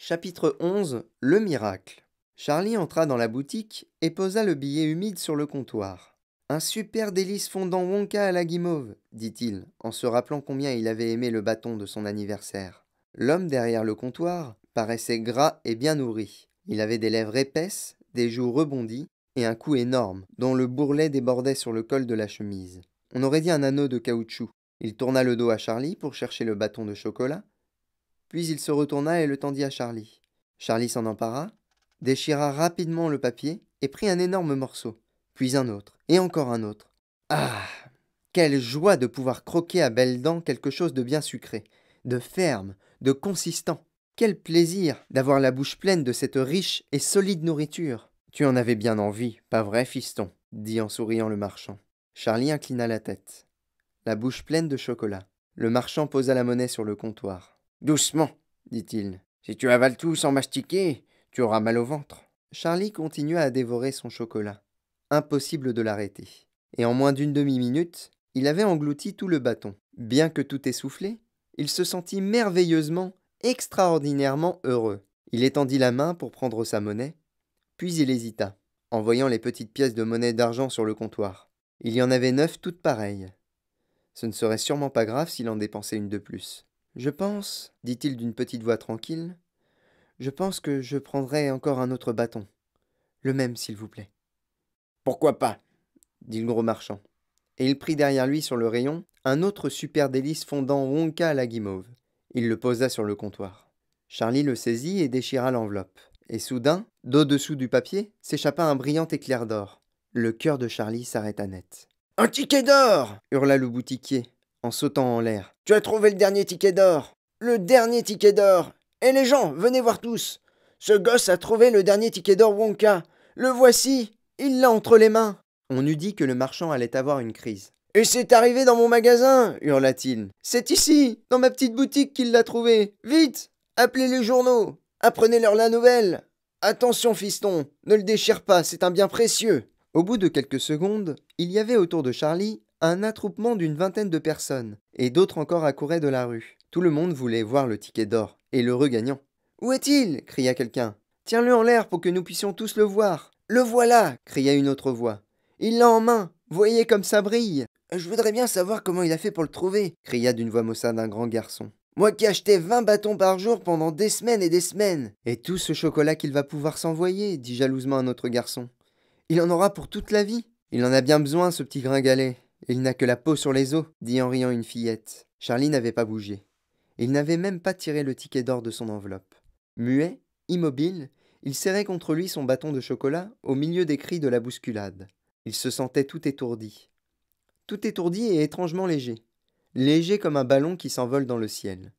Chapitre 11 Le miracle. Charlie entra dans la boutique et posa le billet humide sur le comptoir. Un super délice fondant Wonka à la guimauve, dit-il, en se rappelant combien il avait aimé le bâton de son anniversaire. L'homme derrière le comptoir paraissait gras et bien nourri. Il avait des lèvres épaisses, des joues rebondies et un cou énorme, dont le bourrelet débordait sur le col de la chemise. On aurait dit un anneau de caoutchouc. Il tourna le dos à Charlie pour chercher le bâton de chocolat, puis il se retourna et le tendit à Charlie. Charlie s'en empara, déchira rapidement le papier et prit un énorme morceau, puis un autre, et encore un autre. Ah Quelle joie de pouvoir croquer à belles dents quelque chose de bien sucré, de ferme, de consistant. Quel plaisir d'avoir la bouche pleine de cette riche et solide nourriture. Tu en avais bien envie, pas vrai, fiston dit en souriant le marchand. Charlie inclina la tête, la bouche pleine de chocolat. Le marchand posa la monnaie sur le comptoir. Doucement, dit-il. Si tu avales tout sans mastiquer, tu auras mal au ventre. Charlie continua à dévorer son chocolat. Impossible de l'arrêter. Et en moins d'une demi-minute, il avait englouti tout le bâton. Bien que tout essoufflé, il se sentit merveilleusement, extraordinairement heureux. Il étendit la main pour prendre sa monnaie, puis il hésita, en voyant les petites pièces de monnaie d'argent sur le comptoir. Il y en avait neuf toutes pareilles. Ce ne serait sûrement pas grave s'il en dépensait une de plus. Je pense, dit-il d'une petite voix tranquille, je pense que je prendrai encore un autre bâton. Le même, s'il vous plaît. Pourquoi pas dit le gros marchand. Et il prit derrière lui sur le rayon un autre super délice fondant Wonka à la guimauve. Il le posa sur le comptoir. Charlie le saisit et déchira l'enveloppe. Et soudain, d'au-dessous du papier, s'échappa un brillant éclair d'or. Le cœur de Charlie s'arrêta net. Un ticket d'or hurla le boutiquier en sautant en l'air. Tu as trouvé le dernier ticket d'or Le dernier ticket d'or Et eh, les gens, venez voir tous Ce gosse a trouvé le dernier ticket d'or Wonka Le voici Il l'a entre les mains On eût dit que le marchand allait avoir une crise. Et c'est arrivé dans mon magasin hurla-t-il. C'est ici, dans ma petite boutique, qu'il l'a trouvé Vite Appelez les journaux Apprenez-leur la nouvelle Attention, fiston Ne le déchire pas, c'est un bien précieux au bout de quelques secondes, il y avait autour de Charlie un attroupement d'une vingtaine de personnes, et d'autres encore accouraient de la rue. Tout le monde voulait voir le ticket d'or, et le gagnant. « Où est-il cria quelqu'un. Tiens-le en l'air pour que nous puissions tous le voir. Le voilà cria une autre voix. Il l'a en main Voyez comme ça brille Je voudrais bien savoir comment il a fait pour le trouver cria d'une voix maussade un grand garçon. Moi qui achetais vingt bâtons par jour pendant des semaines et des semaines Et tout ce chocolat qu'il va pouvoir s'envoyer dit jalousement un autre garçon. Il en aura pour toute la vie Il en a bien besoin, ce petit gringalet il n'a que la peau sur les os, dit en riant une fillette. Charlie n'avait pas bougé. Il n'avait même pas tiré le ticket d'or de son enveloppe. Muet, immobile, il serrait contre lui son bâton de chocolat au milieu des cris de la bousculade. Il se sentait tout étourdi. Tout étourdi et étrangement léger. Léger comme un ballon qui s'envole dans le ciel.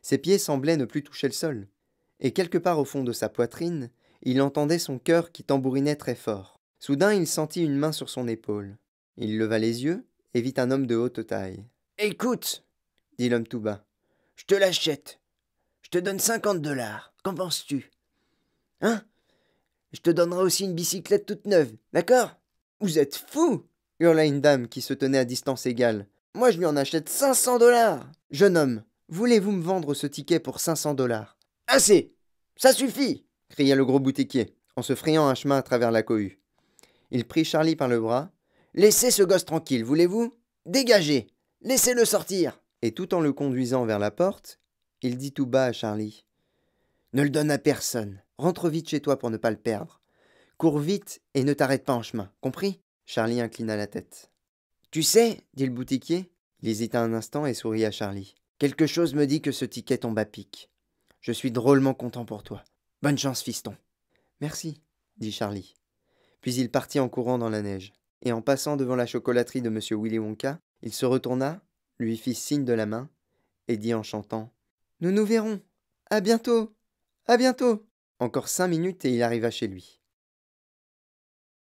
Ses pieds semblaient ne plus toucher le sol. Et quelque part au fond de sa poitrine, il entendait son cœur qui tambourinait très fort. Soudain, il sentit une main sur son épaule. Il leva les yeux et vit un homme de haute taille. Écoute, dit l'homme tout bas, je te l'achète. Je te donne cinquante dollars. Qu'en penses-tu Hein Je te donnerai aussi une bicyclette toute neuve, d'accord Vous êtes fou hurla une dame qui se tenait à distance égale. Moi, je lui en achète 500 dollars Jeune homme, voulez-vous me vendre ce ticket pour 500 dollars Assez Ça suffit cria le gros boutiquier, en se frayant un chemin à travers la cohue. Il prit Charlie par le bras, Laissez ce gosse tranquille, voulez-vous Dégagez Laissez-le sortir Et tout en le conduisant vers la porte, il dit tout bas à Charlie Ne le donne à personne. Rentre vite chez toi pour ne pas le perdre. Cours vite et ne t'arrête pas en chemin, compris Charlie inclina la tête. Tu sais, dit le boutiquier, il hésita un instant et sourit à Charlie. Quelque chose me dit que ce ticket tombe à pic. Je suis drôlement content pour toi. Bonne chance, fiston. Merci, dit Charlie. Puis il partit en courant dans la neige et en passant devant la chocolaterie de M. Willy Wonka, il se retourna, lui fit signe de la main, et dit en chantant Nous nous verrons À bientôt À bientôt Encore cinq minutes et il arriva chez lui.